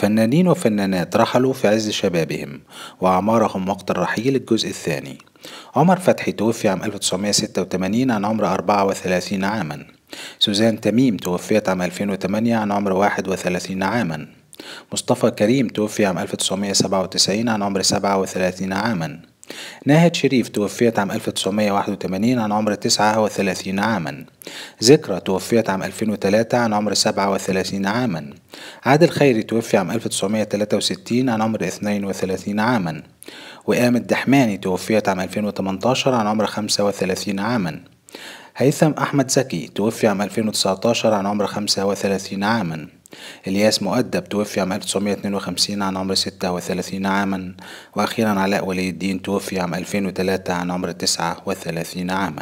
فنانين وفنانات رحلوا في عز شبابهم وأعمارهم وقت الرحيل الجزء الثاني عمر فتحي توفي عام 1986 عن عمر 34 عاما سوزان تميم توفيت عام 2008 عن عمر 31 عاما مصطفى كريم توفي عام 1997 عن عمر 37 عاما ناهد شريف توفيت عام 1981 عن عمر 39 عاما ذكرى توفيت عام 2003 عن عمر 37 عاما عادل خيري توفي عام 1963 عن عمر 32 عاما وقام الدحماني توفيت عام 2018 عن عمر 35 عاما هيثم أحمد زكي توفي عام 2019 عن عمر 35 عاما إلياس مؤدب توفي عام 1952 عن عمر 36 عاما وأخيرا علاء ولي الدين توفي عام 2003 عن عمر 39 عاما